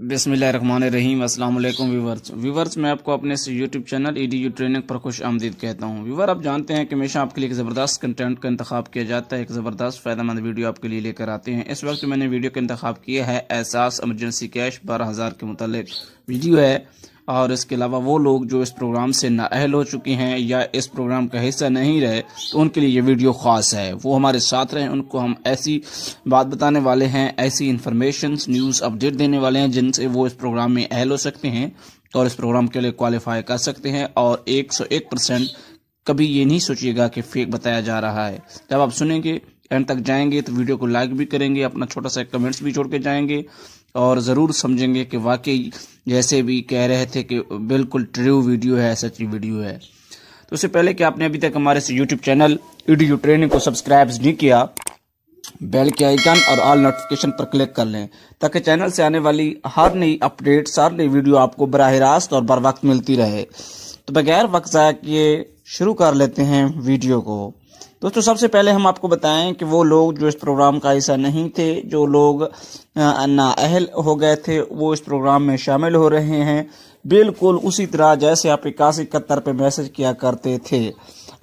बिसमीम अल्लाम viewers viewers मैं आपको अपने से YouTube channel E D U training पर खुश आमदीद कहता हूँ व्यूवर आप जानते हैं कि हमेशा आपके लिए एक ज़बरदस्त कंटेंट का इंतखब किया जाता है एक ज़बरदस्त फ़ायदेमंद वीडियो आपके लिए लेकर आते हैं इस वक्त मैंने वीडियो का इंतखब किया है एहसास एमरजेंसी कैश बारह हज़ार के मतलब वीडियो है और इसके अलावा वो लोग जो इस प्रोग्राम से नाअहल हो चुके हैं या इस प्रोग्राम का हिस्सा नहीं रहे तो उनके लिए ये वीडियो ख़ास है वो हमारे साथ रहें उनको हम ऐसी बात बताने वाले हैं ऐसी इन्फॉर्मेशन न्यूज़ अपडेट देने वाले हैं जिनसे वो इस प्रोग्राम में अहल हो सकते हैं और इस प्रोग्राम के लिए क्वालिफाई कर सकते हैं और एक परसेंट कभी ये नहीं सोचिएगा कि फेक बताया जा रहा है जब आप सुनेंगे एंड तक जाएंगे तो वीडियो को लाइक भी करेंगे अपना छोटा सा कमेंट्स भी छोड़ के जाएंगे और ज़रूर समझेंगे कि वाकई जैसे भी कह रहे थे कि बिल्कुल ट्रू वीडियो है सच वीडियो है तो उससे पहले कि आपने अभी तक हमारे यूट्यूब चैनल ईडीयू ट्रेनिंग को सब्सक्राइब नहीं किया बेल के आइकन और ऑल नोटिफिकेशन पर क्लिक कर लें ताकि चैनल से आने वाली हर नई अपडेट्स हर नई वीडियो आपको बरह रास्त और बर वक्त मिलती रहे तो बगैर वक्त ज़ाया किए शुरू कर लेते हैं वीडियो को दोस्तों सबसे पहले हम आपको बताएं कि वो लोग जो इस प्रोग्राम का हिस्सा नहीं थे जो लोग अहल हो गए थे वो इस प्रोग्राम में शामिल हो रहे हैं बिल्कुल उसी तरह जैसे आप इक्यासी इकहत्तर पे मैसेज किया करते थे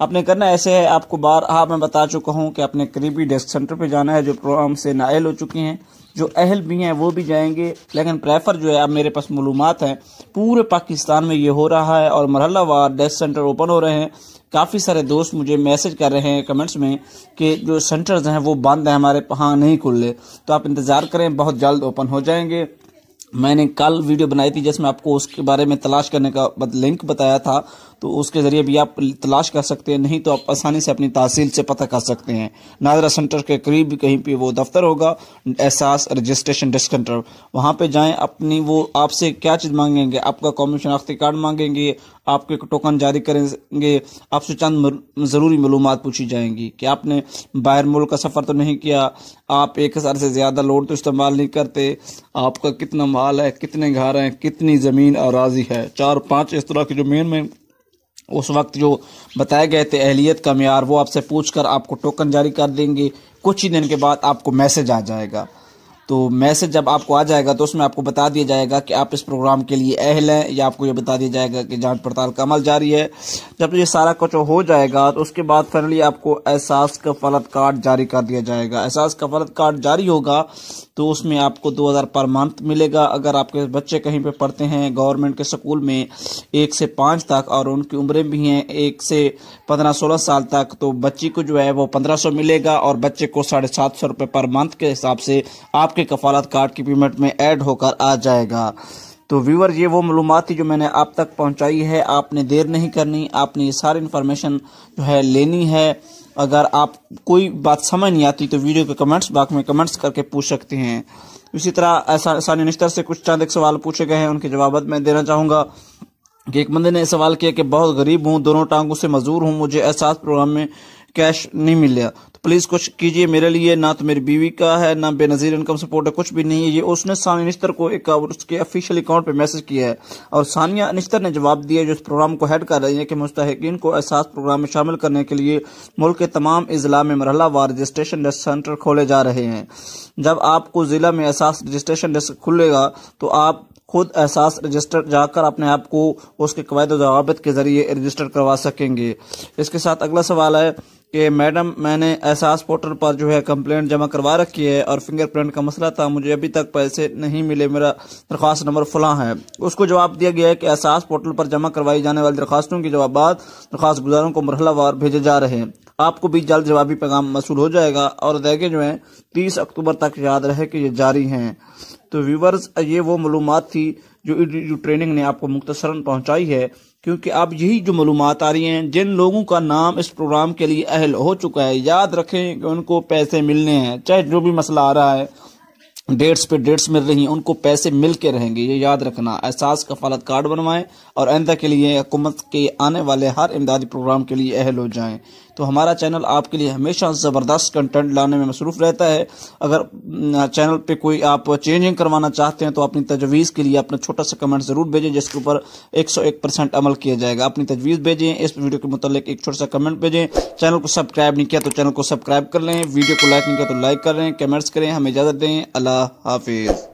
आपने करना ऐसे है आपको बार हाँ मैं बता चुका हूँ कि अपने करीबी डेस्क सेंटर पर जाना है जो प्रोग्राम से नायल हो चुके हैं जो अहल भी हैं वो भी जाएंगे लेकिन प्रेफर जो है अब मेरे पास मलूम हैं पूरे पाकिस्तान में ये हो रहा है और वार डेस्क सेंटर ओपन हो रहे हैं काफ़ी सारे दोस्त मुझे मैसेज कर रहे हैं कमेंट्स में कि जो सेंटर्स हैं वो बंद हैं हमारे हाँ नहीं खुले तो आप इंतज़ार करें बहुत जल्द ओपन हो जाएंगे मैंने कल वीडियो बनाई थी जिसमें आपको उसके बारे में तलाश करने का लिंक बताया था तो उसके ज़रिए भी आप तलाश कर सकते हैं नहीं तो आप आसानी से अपनी तहसील से पता कर सकते हैं नादरा सेंटर के करीब कहीं पे वो दफ्तर होगा एहसास रजिस्ट्रेशन डेस्क सेंटर वहाँ पे जाएं अपनी वो आपसे क्या चीज़ मांगेंगे आपका कौमी शनाख्ती कार्ड मांगेंगे आपके टोकन जारी करेंगे आपसे चंद ज़रूरी मालूम पूछी जाएंगी कि आपने बाहर मुल्क का सफ़र तो नहीं किया आप एक हज़ार से ज़्यादा लोड तो इस्तेमाल नहीं करते आपका कितना माल है कितने घर हैं कितनी ज़मीन और राजी है चार पाँच इस तरह के जो मेन मेन उस वक्त जो बताए गए थे अहलियत का मैार वो आपसे पूछ कर आपको टोकन जारी कर देंगे कुछ ही दिन के बाद आपको मैसेज आ जाएगा तो मैसेज जब आपको आ जाएगा तो उसमें आपको बता दिया जाएगा कि आप इस प्रोग्राम के लिए अहल हैं या आपको ये बता दिया जाएगा कि जांच पड़ताल का अमल जारी है जब ये सारा कुछ हो जाएगा तो उसके बाद फाइनली आपको एहसास का फलत कार्ड जारी कर दिया जाएगा एहसास का फलत कार्ड जारी होगा तो उसमें आपको दो हज़ार पर मंथ मिलेगा अगर आपके बच्चे कहीं पर पढ़ते हैं गवर्नमेंट के स्कूल में एक से पाँच तक और उनकी उम्रें भी हैं एक से पंद्रह सोलह साल तक तो बच्ची को जो है वो पंद्रह सौ मिलेगा और बच्चे को साढ़े सात सौ रुपये पर मंथ के हिसाब से आपके आपके कफालत कार्ड की पेमेंट में ऐड होकर आ जाएगा तो व्यूवर ये वो मालूम थी जो मैंने आप तक पहुंचाई है आपने देर नहीं करनी आपने ये सारी इन्फॉर्मेशन जो है लेनी है अगर आप कोई बात समझ नहीं आती तो वीडियो के कमेंट्स बॉक्स में कमेंट्स करके पूछ सकते हैं इसी तरह ऐसा सानी निश्तर से कुछ चंद एक सवाल पूछे गए हैं उनके जवाब मैं देना चाहूँगा कि एक बंदे ने सवाल किया कि बहुत गरीब हूँ दोनों टांगों से मजदूर हूँ मुझे एहसास प्रोग्राम में कैश नहीं मिला तो प्लीज कुछ कीजिए मेरे लिए ना तो मेरी बीवी का है ना बेनजीर इनकम सपोर्ट है कुछ भी नहीं है ये उसने सानिया निश्तर को एक उसके ऑफिशियल अकाउंट पर मैसेज किया है और सानिया निश्तर ने जवाब दिया जो इस प्रोग्राम को हेड कर रही है कि मुस्तकिन को एहसास प्रोग्राम में शामिल करने के लिए मुल्क के तमाम अजला में व रजिस्ट्रेशन डेस्क सेंटर खोले जा रहे हैं जब आपको जिला में एहसास रजिस्ट्रेशन डेस्क खुलेगा तो आप खुद एहसास रजिस्टर जाकर अपने आप को उसके कवायद जवाब के जरिए रजिस्टर करवा सकेंगे इसके साथ अगला सवाल है कि मैडम मैंने एहसास पोर्टल पर जो है कंप्लेंट जमा करवा रखी है और फिंगरप्रिंट का मसला था मुझे अभी तक पैसे नहीं मिले मेरा दरख्वास्त नंबर फुला है उसको जवाब दिया गया है कि एहसास पोर्टल पर जमा करवाई जाने वाली दरखास्तों के जवाब दरख्वास्त गुजारों को मरहलावार भेजे जा रहे हैं आपको भी जल्द जवाबी पैगाम मसूल हो जाएगा और अदायगे जो हैं तीस अक्टूबर तक याद रहे कि ये जारी हैं तो व्यूवर्स ये वो मालूम थी जो जो ट्रेनिंग ने आपको मुख्तसरा पहुंचाई है क्योंकि आप यही जो मालूम आ रही हैं जिन लोगों का नाम इस प्रोग्राम के लिए अहल हो चुका है याद रखें कि उनको पैसे मिलने हैं चाहे जो भी मसला आ रहा है डेट्स पे डेट्स मिल रही हैं उनको पैसे मिल के रहेंगे ये याद रखना एहसास कफालत कार्ड बनवाएं और आइंदा के लिए हुकूमत के आने वाले हर इमदादी प्रोग्राम के लिए अहल हो जाएं तो हमारा चैनल आपके लिए हमेशा ज़बरदस्त कंटेंट लाने में मसरूफ़ रहता है अगर चैनल पे कोई आप चेंजिंग करवाना चाहते हैं तो अपनी तजवीज़ के लिए अपना छोटा सा कमेंट ज़रूर भेजें जिसके ऊपर एक सौ एक परसेंट अमल किया जाएगा अपनी तजवीज़ भेजें इस वीडियो के मतलब एक छोटा सा कमेंट भेजें चैनल को सब्सक्राइब नहीं किया तो चैनल को सब्सक्राइब कर लें वीडियो को लाइक नहीं किया तो लाइक करें कमेंट्स करें हमें इजाज़त दें अल्लाह हाफिज़